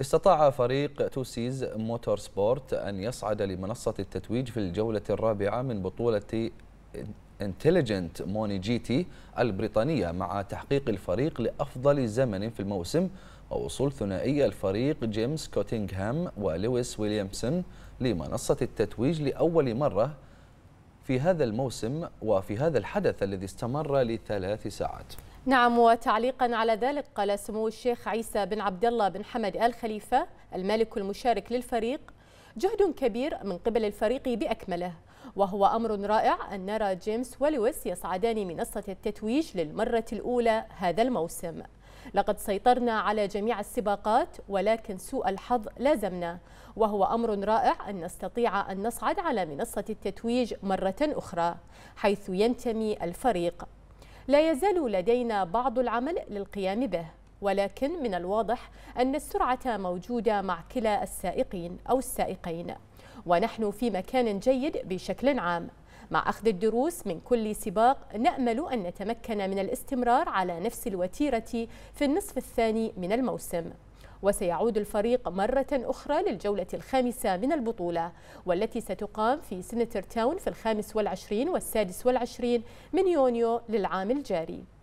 استطاع فريق توسيز موتور سبورت أن يصعد لمنصة التتويج في الجولة الرابعة من بطولة انتليجنت موني جي تي البريطانية مع تحقيق الفريق لأفضل زمن في الموسم ووصول ثنائي الفريق جيمس كوتينغهام ولويس ويليامسون لمنصة التتويج لأول مرة في هذا الموسم وفي هذا الحدث الذي استمر لثلاث ساعات نعم وتعليقا على ذلك قال سمو الشيخ عيسى بن عبد الله بن حمد آل خليفة المالك المشارك للفريق جهد كبير من قبل الفريق بأكمله وهو أمر رائع أن نرى جيمس ولويس يصعدان منصة التتويج للمرة الأولى هذا الموسم لقد سيطرنا على جميع السباقات ولكن سوء الحظ لازمنا وهو أمر رائع أن نستطيع أن نصعد على منصة التتويج مرة أخرى حيث ينتمي الفريق لا يزال لدينا بعض العمل للقيام به ولكن من الواضح أن السرعة موجودة مع كلا السائقين أو السائقين ونحن في مكان جيد بشكل عام مع أخذ الدروس من كل سباق نأمل أن نتمكن من الاستمرار على نفس الوتيرة في النصف الثاني من الموسم وسيعود الفريق مرة أخرى للجولة الخامسة من البطولة والتي ستقام في سنتر تاون في الخامس والعشرين والسادس والعشرين من يونيو للعام الجاري